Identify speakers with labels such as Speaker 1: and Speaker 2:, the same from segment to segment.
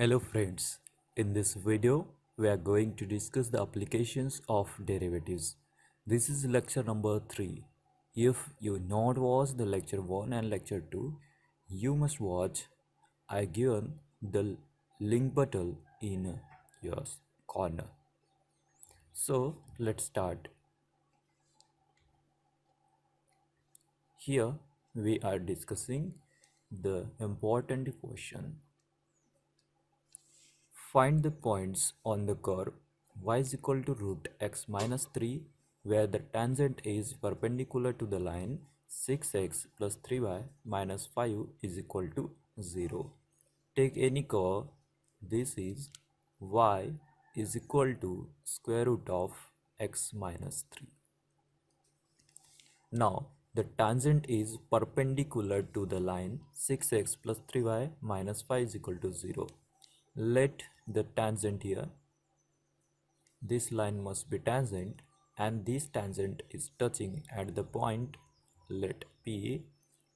Speaker 1: Hello friends, in this video we are going to discuss the applications of derivatives. This is lecture number 3. If you not watch the lecture 1 and lecture 2, you must watch I given the link button in your corner. So let's start. Here we are discussing the important question Find the points on the curve y is equal to root x minus 3 where the tangent is perpendicular to the line 6x plus 3y minus 5 is equal to 0. Take any curve. This is y is equal to square root of x minus 3. Now the tangent is perpendicular to the line 6x plus 3y minus 5 is equal to 0 let the tangent here this line must be tangent and this tangent is touching at the point let p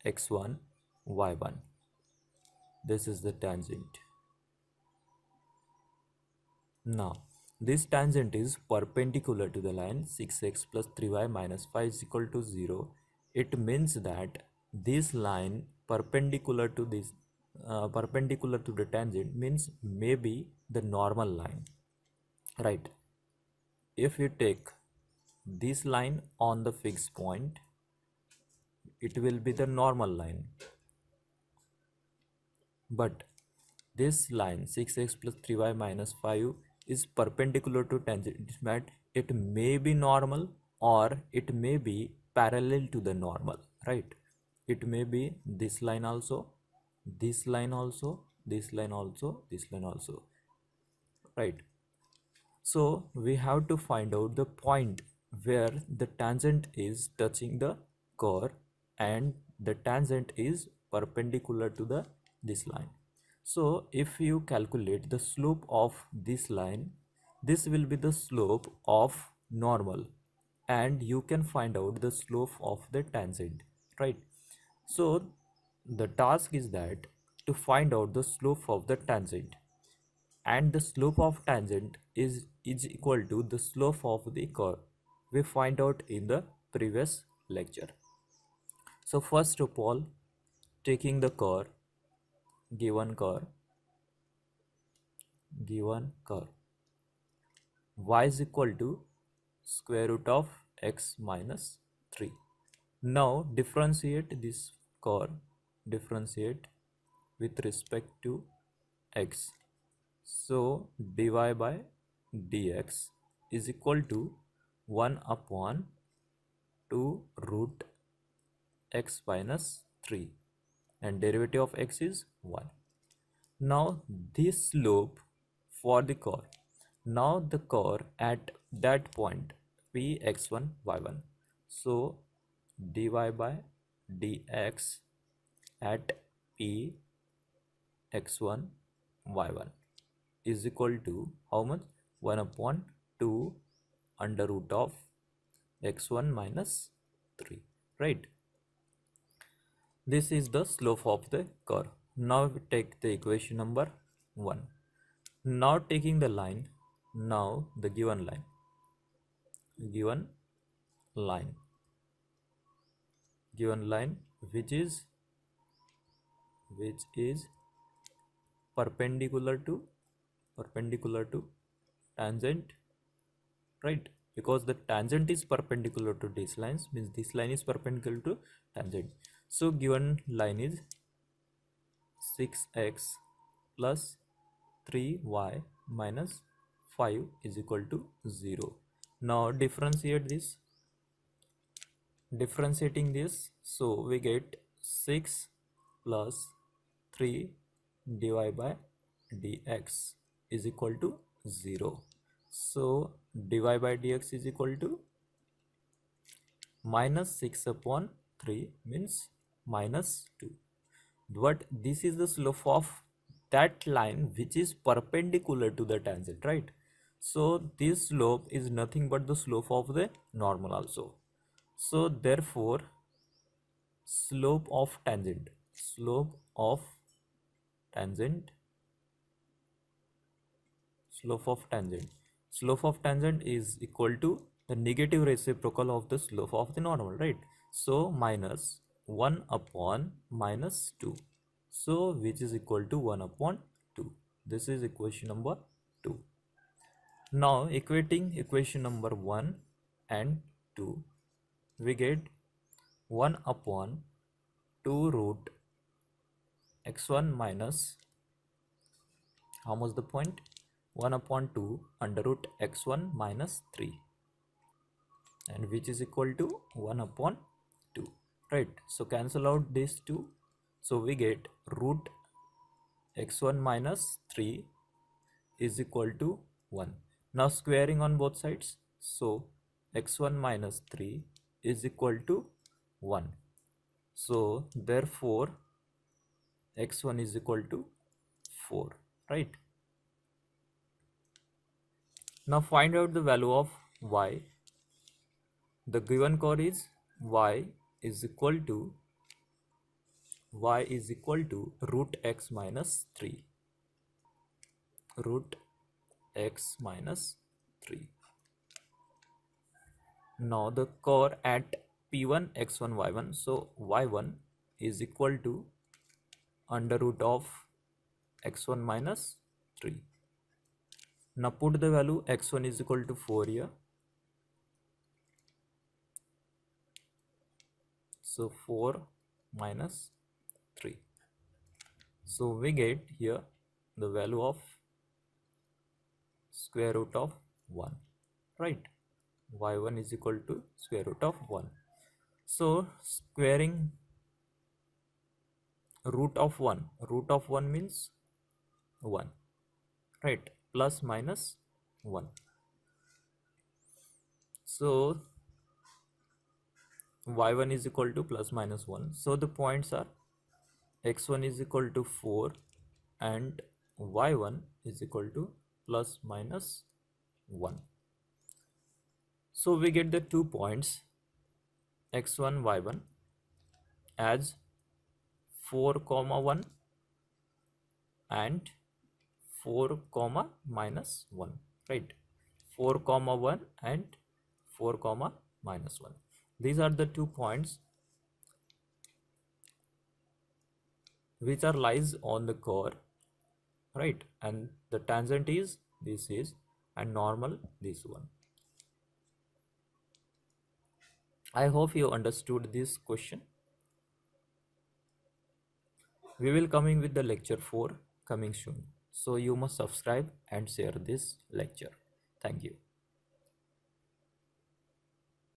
Speaker 1: x1 y1 this is the tangent now this tangent is perpendicular to the line 6x plus 3y minus 5 is equal to 0 it means that this line perpendicular to this uh, perpendicular to the tangent means maybe the normal line right if you take this line on the fixed point it will be the normal line but this line 6x plus 3y minus 5 is perpendicular to tangent it may be normal or it may be parallel to the normal right it may be this line also this line also this line also this line also right so we have to find out the point where the tangent is touching the core and the tangent is perpendicular to the this line so if you calculate the slope of this line this will be the slope of normal and you can find out the slope of the tangent right so the task is that to find out the slope of the tangent and the slope of tangent is, is equal to the slope of the curve we find out in the previous lecture. So first of all taking the curve given curve given curve y is equal to square root of x minus 3. Now differentiate this curve differentiate with respect to x so dy by dx is equal to 1 upon 2 root x minus 3 and derivative of x is 1 now this slope for the core now the core at that point p x1 y1 so dy by dx at p x1 y1 is equal to how much 1 upon 2 under root of x1 minus 3 right this is the slope of the curve now we take the equation number 1 now taking the line now the given line given line given line which is which is perpendicular to perpendicular to tangent right because the tangent is perpendicular to this lines means this line is perpendicular to tangent so given line is 6x plus 3y minus 5 is equal to 0 now differentiate this differentiating this so we get 6 plus 3 dy by dx is equal to 0 so dy by dx is equal to minus 6 upon 3 means minus 2 but this is the slope of that line which is perpendicular to the tangent right so this slope is nothing but the slope of the normal also so therefore slope of tangent slope of tangent slope of tangent slope of tangent is equal to the negative reciprocal of the slope of the normal right so minus 1 upon minus 2 so which is equal to 1 upon 2 this is equation number 2 now equating equation number 1 and 2 we get 1 upon 2 root x1 minus how much the point 1 upon 2 under root x1 minus 3 and which is equal to 1 upon 2 right so cancel out these two so we get root x1 minus 3 is equal to 1 now squaring on both sides so x1 minus 3 is equal to 1 so therefore x1 is equal to 4 right now find out the value of y the given core is y is equal to y is equal to root x minus 3 root x minus 3 now the core at p1 x1 y1 so y1 is equal to under root of x1 minus 3 now put the value x1 is equal to 4 here so 4 minus 3 so we get here the value of square root of 1 right y1 is equal to square root of 1 so squaring root of 1 root of 1 means 1 right plus minus 1 so y1 is equal to plus minus 1 so the points are x1 is equal to 4 and y1 is equal to plus minus 1 so we get the two points x1 y1 as 4 comma 1 and 4 comma minus 1 right 4 comma 1 and 4 comma minus 1 these are the two points which are lies on the core right and the tangent is this is and normal this one i hope you understood this question we will coming with the lecture 4 coming soon so you must subscribe and share this lecture thank you